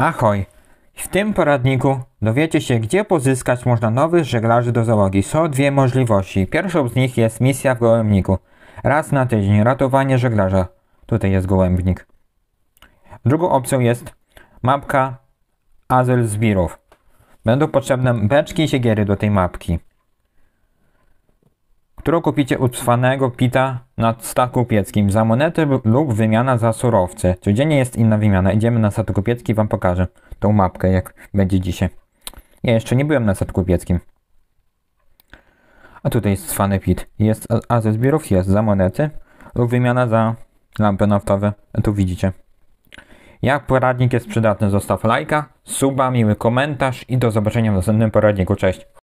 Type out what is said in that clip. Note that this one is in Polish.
Ahoj! W tym poradniku dowiecie się, gdzie pozyskać można nowych żeglarzy do załogi. Są dwie możliwości. Pierwszą z nich jest misja w gołębniku. Raz na tydzień ratowanie żeglarza. Tutaj jest gołębnik. Drugą opcją jest mapka azyl zbirów. Będą potrzebne beczki i siegiery do tej mapki którą kupicie u cwanego pita na statku kupieckim za monety lub wymiana za surowce. Codziennie jest inna wymiana. Idziemy na statku kupiecki wam pokażę tą mapkę jak będzie dzisiaj. Ja jeszcze nie byłem na statku kupieckim. A tutaj jest cwany pit. Jest, a ze zbiorów jest za monety lub wymiana za lampy naftowe. Tu widzicie. Jak poradnik jest przydatny, zostaw lajka, suba, miły komentarz i do zobaczenia w następnym poradniku. Cześć!